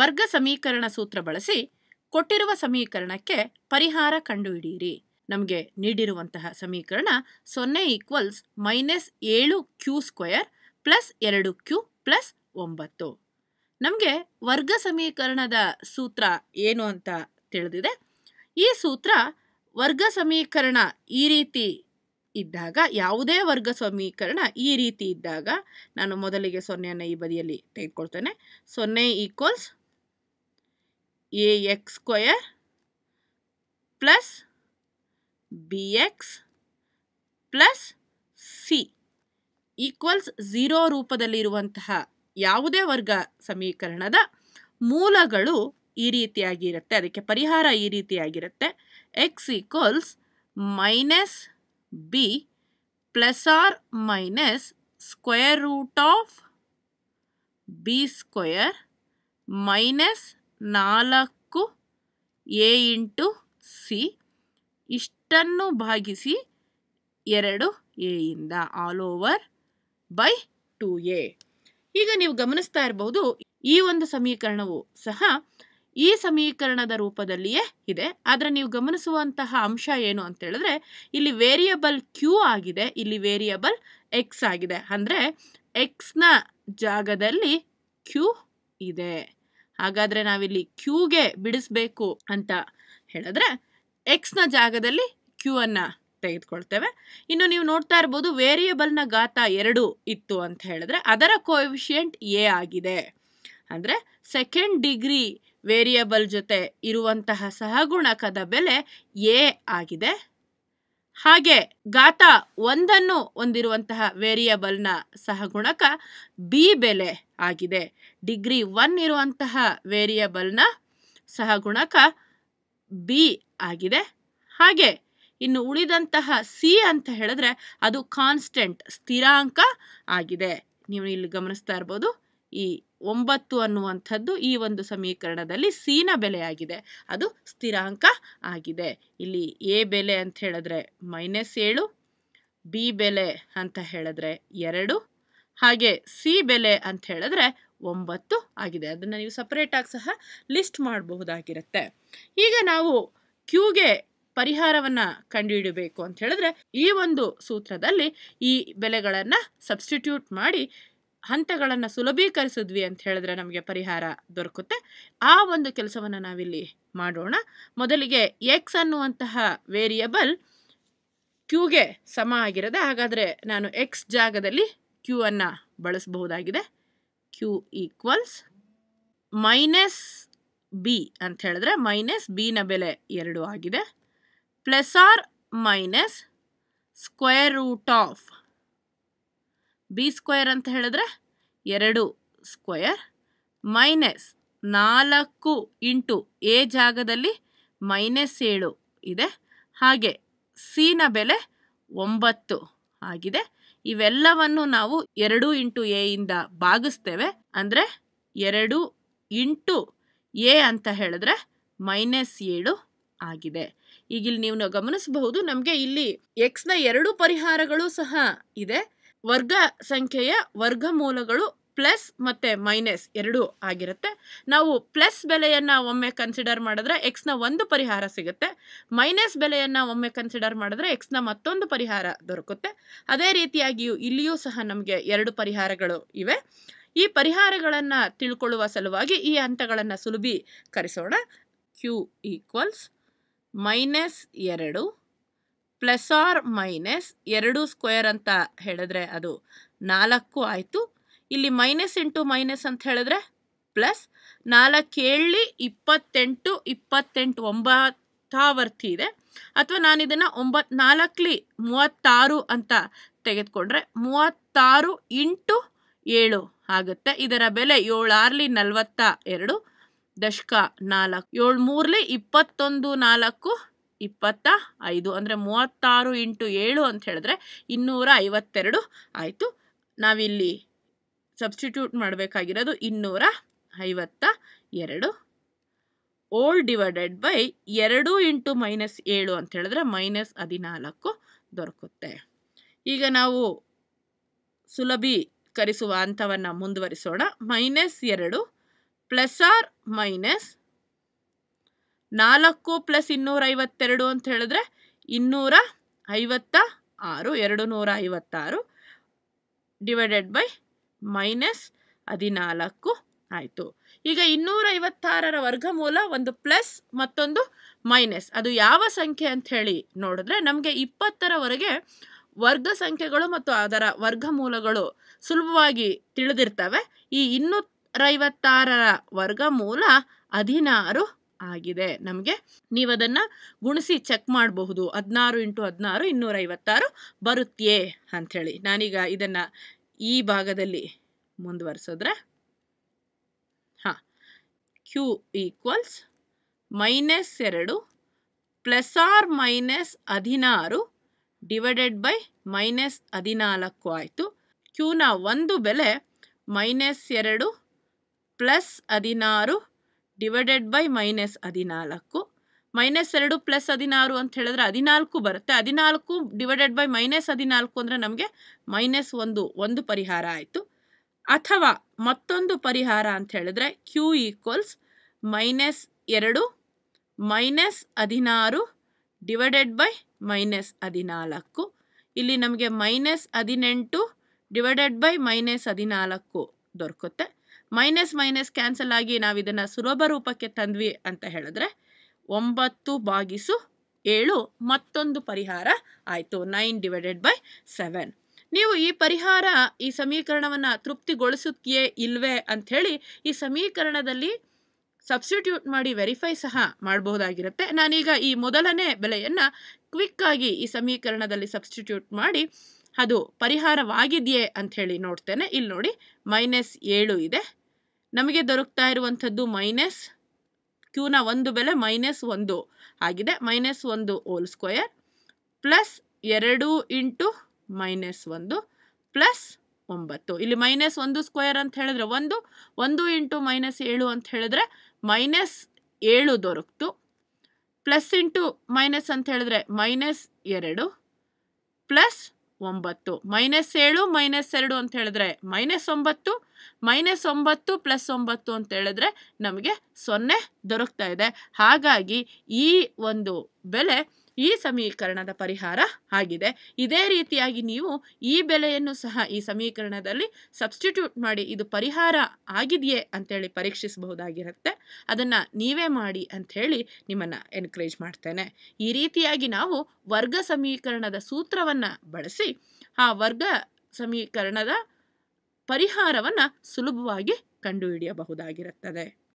ವರ್ಗ ಸಮೀಕರಣ ಸೂತ್ರ ಬಳಸಿ ಕೊಟ್ಟಿರುವ ಸಮೀಕರಣಕ್ಕೆ ಪರಿಹಾರ ಕಂಡುಹಿಡಿಯಿರಿ ನಮಗೆ ನೀಡಿರುವಂತಹ ಸಮೀಕರಣ ಸೊನ್ನೆ ಈಕ್ವಲ್ಸ್ ಮೈನಸ್ ಏಳು ಕ್ಯೂ ಸ್ಕ್ವಯರ್ ಪ್ಲಸ್ ಎರಡು ಕ್ಯೂ ಪ್ಲಸ್ ಒಂಬತ್ತು ನಮಗೆ ವರ್ಗ ಸಮೀಕರಣದ ಸೂತ್ರ ಏನು ಅಂತ ತಿಳಿದಿದೆ ಈ ಸೂತ್ರ ವರ್ಗ ಸಮೀಕರಣ ಈ ರೀತಿ ಇದ್ದಾಗ ಯಾವುದೇ ವರ್ಗ ಸಮೀಕರಣ ಈ ರೀತಿ ಇದ್ದಾಗ ನಾನು ಮೊದಲಿಗೆ ಸೊನ್ನೆಯನ್ನು ಈ ಬದಿಯಲ್ಲಿ ತೆಗೆದುಕೊಳ್ತೇನೆ ಸೊನ್ನೆ equals a x square plus b x plus c equals zero ರೂಪದಲ್ಲಿರುವಂತಹ ಯಾವುದೇ ವರ್ಗ ಸಮೀಕರಣದ ಮೂಲಗಳು ಈ ರೀತಿಯಾಗಿರುತ್ತೆ ಅದಕ್ಕೆ ಪರಿಹಾರ ಈ ರೀತಿಯಾಗಿರುತ್ತೆ x equals minus b plus or minus square root of b square minus ನಾಲ್ಕು ಎ ಇಂಟು ಸಿ ಇಷ್ಟನ್ನು ಭಾಗಿಸಿ ಎರಡು ಎಯಿಂದ all over by two a ಈಗ ನೀವು ಗಮನಿಸ್ತಾ ಇರಬಹುದು ಈ ಒಂದು ಸಮೀಕರಣವು ಸಹ ಈ ಸಮೀಕರಣದ ರೂಪದಲ್ಲಿಯೇ ಇದೆ ಆದರೆ ನೀವು ಗಮನಿಸುವಂತಹ ಅಂಶ ಏನು ಅಂತ ಹೇಳಿದ್ರೆ ಇಲ್ಲಿ ವೇರಿಯಬಲ್ ಕ್ಯೂ ಆಗಿದೆ ಇಲ್ಲಿ ವೇರಿಯಬಲ್ ಎಕ್ಸ್ ಆಗಿದೆ ಅಂದರೆ ಎಕ್ಸ್ನ ಜಾಗದಲ್ಲಿ ಕ್ಯೂ ಇದೆ ಹಾಗಾದರೆ ನಾವಿಲ್ಲಿ ಕ್ಯೂಗೆ ಬಿಡಿಸ್ಬೇಕು ಅಂತ ಹೇಳಿದ್ರೆ ಎಕ್ಸ್ನ ಜಾಗದಲ್ಲಿ ಕ್ಯೂ ಅನ್ನು ತೆಗೆದುಕೊಳ್ತೇವೆ ಇನ್ನು ನೀವು ನೋಡ್ತಾ ಇರ್ಬೋದು ವೇರಿಯಬಲ್ನ ಗಾತ ಎರಡು ಇತ್ತು ಅಂತ ಹೇಳಿದ್ರೆ ಅದರ ಕೋವಿಷಿಯಂಟ್ ಎ ಆಗಿದೆ ಅಂದರೆ ಸೆಕೆಂಡ್ ಡಿಗ್ರಿ ವೇರಿಯಬಲ್ ಜೊತೆ ಇರುವಂತಹ ಸಹಗುಣಕದ ಬೆಲೆ ಎ ಆಗಿದೆ ಹಾಗೆ ಗಾತ ಒಂದನ್ನು ಹೊಂದಿರುವಂತಹ ವೇರಿಯಬಲ್ನ ಸಹಗುಣಕ ಬಿ ಬೆಲೆ ಆಗಿದೆ ಡಿಗ್ರಿ ಒನ್ ಇರುವಂತಹ ವೇರಿಯಬಲ್ನ ಸಹಗುಣಕ ಬಿ ಆಗಿದೆ ಹಾಗೆ ಇನ್ನು ಉಳಿದಂತಹ ಸಿ ಅಂತ ಹೇಳಿದ್ರೆ ಅದು ಕಾನ್ಸ್ಟೆಂಟ್ ಸ್ಥಿರಾಂಕ ಆಗಿದೆ ನೀವು ಇಲ್ಲಿ ಗಮನಿಸ್ತಾ ಇರ್ಬೋದು ಈ ಒಂಬತ್ತು ಅನ್ನುವಂಥದ್ದು ಈ ಒಂದು ಸಮೀಕರಣದಲ್ಲಿ ಸಿನ ಬೆಲೆಯಾಗಿದೆ ಅದು ಸ್ಥಿರಾಂಕ ಆಗಿದೆ ಇಲ್ಲಿ ಎ ಬೆಲೆ ಅಂತ ಹೇಳಿದ್ರೆ ಮೈನಸ್ ಏಳು ಬಿ ಬೆಲೆ ಅಂತ ಹೇಳಿದ್ರೆ ಎರಡು ಹಾಗೆ ಸಿ ಬೆಲೆ ಅಂತ ಹೇಳಿದ್ರೆ ಒಂಬತ್ತು ಆಗಿದೆ ಅದನ್ನು ನೀವು ಸಪ್ರೇಟಾಗಿ ಸಹ ಲಿಸ್ಟ್ ಮಾಡಬಹುದಾಗಿರುತ್ತೆ ಈಗ ನಾವು ಕ್ಯೂಗೆ ಪರಿಹಾರವನ್ನು ಕಂಡುಹಿಡಬೇಕು ಅಂತ ಹೇಳಿದ್ರೆ ಈ ಒಂದು ಸೂತ್ರದಲ್ಲಿ ಈ ಬೆಲೆಗಳನ್ನು ಸಬ್ಸ್ಟಿಟ್ಯೂಟ್ ಮಾಡಿ ಹಂತಗಳನ್ನು ಸುಲಭೀಕರಿಸಿದ್ವಿ ಅಂತ ಹೇಳಿದ್ರೆ ನಮಗೆ ಪರಿಹಾರ ದೊರಕುತ್ತೆ ಆ ಒಂದು ಕೆಲಸವನ್ನು ನಾವಿಲ್ಲಿ ಮಾಡೋಣ ಮೊದಲಿಗೆ ಎಕ್ಸ್ ಅನ್ನುವಂತಹ ವೇರಿಯಬಲ್ ಕ್ಯೂಗೆ ಸಮ ಆಗಿರದೆ ಹಾಗಾದರೆ ನಾನು ಎಕ್ಸ್ ಜಾಗದಲ್ಲಿ ಕ್ಯೂ ಅನ್ನು ಬಳಸಬಹುದಾಗಿದೆ ಕ್ಯೂ ಈಕ್ವಲ್ಸ್ ಮೈನಸ್ ಬಿ ಅಂತ ಹೇಳಿದ್ರೆ ಮೈನಸ್ ಬಿನ ಬೆಲೆ ಎರಡು ಆಗಿದೆ plus or minus square root of b square ಅಂತ ಹೇಳಿದ್ರೆ ಎರಡು ಸ್ಕ್ವೇರ್ ಮೈನಸ್ ನಾಲ್ಕು ಇಂಟು ಎ ಜಾಗದಲ್ಲಿ ಮೈನಸ್ ಏಳು ಇದೆ ಹಾಗೆ ಸಿನ ಬೆಲೆ ಒಂಬತ್ತು ಆಗಿದೆ ಇವೆಲ್ಲವನ್ನು ನಾವು ಎರಡು ಇಂಟು ಎ ಇಂದ ಭಾಗಿಸ್ತೇವೆ ಅಂದರೆ ಎರಡು ಇಂಟು ಎ ಅಂತ ಹೇಳಿದ್ರೆ ಮೈನಸ್ ಏಳು ಆಗಿದೆ ಈಗ ಇಲ್ಲಿ ನೀವು ಗಮನಿಸಬಹುದು ನಮಗೆ ಇಲ್ಲಿ ಎಕ್ಸ್ನ ಎರಡು ಪರಿಹಾರಗಳು ಸಹ ಇದೆ ವರ್ಗ ಸಂಖ್ಯೆಯ ವರ್ಗ ಮೂಲಗಳು ಪ್ಲಸ್ ಮತ್ತು ಮೈನಸ್ ಎರಡೂ ಆಗಿರುತ್ತೆ ನಾವು ಪ್ಲಸ್ ಬೆಲೆಯನ್ನು ಒಮ್ಮೆ ಕನ್ಸಿಡರ್ ಮಾಡಿದ್ರೆ ಎಕ್ಸ್ನ ಒಂದು ಪರಿಹಾರ ಸಿಗುತ್ತೆ ಮೈನಸ್ ಬೆಲೆಯನ್ನು ಒಮ್ಮೆ ಕನ್ಸಿಡರ್ ಮಾಡಿದ್ರೆ ಎಕ್ಸ್ನ ಮತ್ತೊಂದು ಪರಿಹಾರ ದೊರಕುತ್ತೆ ಅದೇ ರೀತಿಯಾಗಿಯೂ ಇಲ್ಲಿಯೂ ಸಹ ನಮಗೆ ಎರಡು ಪರಿಹಾರಗಳು ಇವೆ ಈ ಪರಿಹಾರಗಳನ್ನು ತಿಳ್ಕೊಳ್ಳುವ ಸಲುವಾಗಿ ಈ ಹಂತಗಳನ್ನು ಸುಲಭೀಕರಿಸೋಣ ಕ್ಯೂ ಈಕ್ವಲ್ಸ್ ಮೈನಸ್ ಎರಡು ಪ್ಲಸ್ ಆರ್ ಮೈನಸ್ ಎರಡು ಸ್ಕ್ವೇರ್ ಅಂತ ಹೇಳಿದ್ರೆ ಅದು ನಾಲ್ಕು ಆಯಿತು ಇಲ್ಲಿ ಮೈನಸ್ ಇಂಟು ಮೈನಸ್ ಅಂತ ಹೇಳಿದ್ರೆ ಪ್ಲಸ್ ನಾಲ್ಕೇಳಿ ಇಪ್ಪತ್ತೆಂಟು ಇಪ್ಪತ್ತೆಂಟು ಒಂಬತ್ತಾವರ್ತಿ ಇದೆ ಅಥವಾ ನಾನಿದನ್ನು ಇದನ್ನು ಒಂಬತ್ ನಾಲ್ಕಲಿ ಮೂವತ್ತಾರು ಅಂತ ತೆಗೆದುಕೊಂಡ್ರೆ ಮೂವತ್ತಾರು ಇಂಟು ಏಳು ಆಗುತ್ತೆ ಇದರ ಬೆಲೆ ಏಳಾರಲಿ ನಲವತ್ತ ಎರಡು ದಶಕ ನಾಲ್ಕು ಏಳು ಮೂರಲಿ ಇಪ್ಪತ್ತೊಂದು ನಾಲ್ಕು ಇಪ್ಪತ್ತ ಐದು ಅಂದರೆ ಮೂವತ್ತಾರು ಇಂಟು ಏಳು ಅಂತ ಹೇಳಿದ್ರೆ ಇನ್ನೂರ ಐವತ್ತೆರಡು ಆಯಿತು ನಾವಿಲ್ಲಿ ಸಬ್ಸ್ಟಿಟ್ಯೂಟ್ ಮಾಡಬೇಕಾಗಿರೋದು ಇನ್ನೂರ ಐವತ್ತ ಎರಡು ಓಲ್ ಡಿವೈಡೆಡ್ ಬೈ ಎರಡು ಇಂಟು ಮೈನಸ್ ಏಳು ಅಂತ ಹೇಳಿದ್ರೆ ಮೈನಸ್ ಹದಿನಾಲ್ಕು ದೊರಕುತ್ತೆ ಈಗ ನಾವು ಸುಲಭೀಕರಿಸುವ ಹಂತವನ್ನು ಮುಂದುವರಿಸೋಣ ಮೈನಸ್ ಎರಡು ಪ್ಲಸ್ ಆರ್ ಮೈನಸ್ ನಾಲ್ಕು ಪ್ಲಸ್ ಇನ್ನೂರ ಐವತ್ತೆರಡು ಅಂತ ಹೇಳಿದ್ರೆ ಇನ್ನೂರ ಐವತ್ತ ಆರು ಎರಡು ನೂರ ಐವತ್ತಾರು ಡಿವೈಡೆಡ್ ಬೈ ಮೈನಸ್ ಹದಿನಾಲ್ಕು ಆಯಿತು ಈಗ ಇನ್ನೂರೈವತ್ತಾರರ ವರ್ಗಮೂಲ ಒಂದು ಪ್ಲಸ್ ಮತ್ತೊಂದು ಮೈನಸ್ ಅದು ಯಾವ ಸಂಖ್ಯೆ ಅಂತ ಹೇಳಿ ನೋಡಿದ್ರೆ ನಮಗೆ ಇಪ್ಪತ್ತರವರೆಗೆ ವರ್ಗ ಸಂಖ್ಯೆಗಳು ಮತ್ತು ಅದರ ವರ್ಗಮೂಲಗಳು ಸುಲಭವಾಗಿ ತಿಳಿದಿರ್ತವೆ ಈ ಇನ್ನೂರೈವತ್ತಾರರ ವರ್ಗಮೂಲ ಹದಿನಾರು ಆಗಿದೆ ನಮಗೆ ನೀವು ಅದನ್ನು ಗುಣಿಸಿ ಚೆಕ್ ಮಾಡಬಹುದು ಹದಿನಾರು ಇಂಟು ಹದಿನಾರು ಇನ್ನೂರೈವತ್ತಾರು ಬರುತ್ತೆ ಅಂಥೇಳಿ ನಾನೀಗ ಇದನ್ನು ಈ ಭಾಗದಲ್ಲಿ ಮುಂದುವರಿಸಿದ್ರೆ ಹಾ ಕ್ಯೂ ಈಕ್ವಲ್ಸ್ ಮೈನಸ್ ಎರಡು ಪ್ಲಸ್ ಆರ್ ಮೈನಸ್ ಹದಿನಾರು ಡಿವೈಡೆಡ್ ಬೈ ಮೈನಸ್ ಹದಿನಾಲ್ಕು ಆಯಿತು ಕ್ಯೂನ ಒಂದು ಬೆಲೆ ಮೈನಸ್ ಎರಡು ಪ್ಲಸ್ ಹದಿನಾರು ಡಿವೈಡೆಡ್ ಬೈ ಮೈನಸ್ ಹದಿನಾಲ್ಕು ಮೈನಸ್ ಎರಡು ಪ್ಲಸ್ ಹದಿನಾರು ಅಂತ ಹೇಳಿದ್ರೆ ಹದಿನಾಲ್ಕು ಬರುತ್ತೆ ಹದಿನಾಲ್ಕು ಡಿವೈಡೆಡ್ ಬೈ ಮೈನಸ್ ಹದಿನಾಲ್ಕು ಅಂದರೆ ನಮಗೆ ಮೈನಸ್ ಒಂದು ಒಂದು ಪರಿಹಾರ ಆಯಿತು ಅಥವಾ ಮತ್ತೊಂದು ಪರಿಹಾರ ಅಂತ ಹೇಳಿದ್ರೆ ಕ್ಯೂ ಈಕ್ವಲ್ಸ್ ಮೈನಸ್ ಎರಡು ಮೈನಸ್ ಹದಿನಾರು ಡಿವೈಡೆಡ್ ಬೈ ಮೈನಸ್ ಹದಿನಾಲ್ಕು ಇಲ್ಲಿ ನಮಗೆ ಮೈನಸ್ ಹದಿನೆಂಟು ಡಿವೈಡೆಡ್ ಬೈ ಮೈನಸ್ ಹದಿನಾಲ್ಕು ದೊರಕುತ್ತೆ ಮೈನಸ್ ಮೈನಸ್ ಕ್ಯಾನ್ಸಲ್ ಆಗಿ ನಾವು ಇದನ್ನು ಸುಲಭ ರೂಪಕ್ಕೆ ತಂದ್ವಿ ಅಂತ ಹೇಳಿದ್ರೆ ಒಂಬತ್ತು ಭಾಗಿಸು ಏಳು ಮತ್ತೊಂದು ಪರಿಹಾರ ಆಯಿತು ನೈನ್ ಡಿವೈಡೆಡ್ ಬೈ ಸೆವೆನ್ ನೀವು ಈ ಪರಿಹಾರ ಈ ಸಮೀಕರಣವನ್ನು ತೃಪ್ತಿಗೊಳಿಸುತ್ತೀಯೇ ಇಲ್ವೇ ಅಂಥೇಳಿ ಈ ಸಮೀಕರಣದಲ್ಲಿ ಸಬ್ಸ್ಟಿಟ್ಯೂಟ್ ಮಾಡಿ ವೆರಿಫೈ ಸಹ ಮಾಡಬಹುದಾಗಿರುತ್ತೆ ನಾನೀಗ ಈ ಮೊದಲನೇ ಬೆಲೆಯನ್ನು ಕ್ವಿಕ್ಕಾಗಿ ಈ ಸಮೀಕರಣದಲ್ಲಿ ಸಬ್ಸ್ಟಿಟ್ಯೂಟ್ ಮಾಡಿ ಅದು ಪರಿಹಾರವಾಗಿದೆಯೇ ಅಂಥೇಳಿ ನೋಡ್ತೇನೆ ಇಲ್ಲಿ ನೋಡಿ ಮೈನಸ್ ಏಳು ಇದೆ ನಮಗೆ ದೊರಕ್ತಾ ಇರುವಂಥದ್ದು ಮೈನಸ್ ಕ್ಯೂನ ಒಂದು ಬೆಲೆ ಮೈನಸ್ ಒಂದು ಆಗಿದೆ ಮೈನಸ್ ಒಂದು ಹೋಲ್ ಸ್ಕ್ವಯರ್ ಪ್ಲಸ್ ಎರಡು ಇಂಟು ಮೈನಸ್ ಒಂದು ಪ್ಲಸ್ ಒಂಬತ್ತು ಇಲ್ಲಿ ಮೈನಸ್ ಒಂದು ಸ್ಕ್ವಯರ್ ಅಂತ ಹೇಳಿದ್ರೆ ಒಂದು ಒಂದು ಇಂಟು ಮೈನಸ್ ಏಳು ಅಂತ ಹೇಳಿದ್ರೆ ಮೈನಸ್ ಏಳು ದೊರಕ್ತು ಪ್ಲಸ್ ಇಂಟು ಮೈನಸ್ ಅಂತ ಹೇಳಿದ್ರೆ ಮೈನಸ್ ಎರಡು ಪ್ಲಸ್ ಒಂಬತ್ತು ಮೈನಸ್ ಏಳು ಮೈನಸ್ ಎರಡು ಅಂತ ಹೇಳಿದ್ರೆ ಮೈನಸ್ ಒಂಬತ್ತು ಮೈನಸ್ ಒಂಬತ್ತು ಪ್ಲಸ್ ಒಂಬತ್ತು ಅಂತ ಹೇಳಿದ್ರೆ ನಮಗೆ ಸೊನ್ನೆ ದೊರಕ್ತಾ ಇದೆ ಹಾಗಾಗಿ ಈ ಒಂದು ಬೆಲೆ ಈ ಸಮೀಕರಣದ ಪರಿಹಾರ ಆಗಿದೆ ಇದೇ ರೀತಿಯಾಗಿ ನೀವು ಈ ಬೆಲೆಯನ್ನು ಸಹ ಈ ಸಮೀಕರಣದಲ್ಲಿ ಸಬ್ಸ್ಟಿಟ್ಯೂಟ್ ಮಾಡಿ ಇದು ಪರಿಹಾರ ಆಗಿದೆಯೇ ಅಂಥೇಳಿ ಪರೀಕ್ಷಿಸಬಹುದಾಗಿರುತ್ತೆ ಅದನ್ನು ನೀವೇ ಮಾಡಿ ಅಂಥೇಳಿ ನಿಮ್ಮನ್ನು ಎನ್ಕರೇಜ್ ಮಾಡ್ತೇನೆ ಈ ರೀತಿಯಾಗಿ ನಾವು ವರ್ಗ ಸಮೀಕರಣದ ಸೂತ್ರವನ್ನು ಬಳಸಿ ಆ ವರ್ಗ ಸಮೀಕರಣದ ಪರಿಹಾರವನ್ನು ಸುಲಭವಾಗಿ ಕಂಡುಹಿಡಿಯಬಹುದಾಗಿರುತ್ತದೆ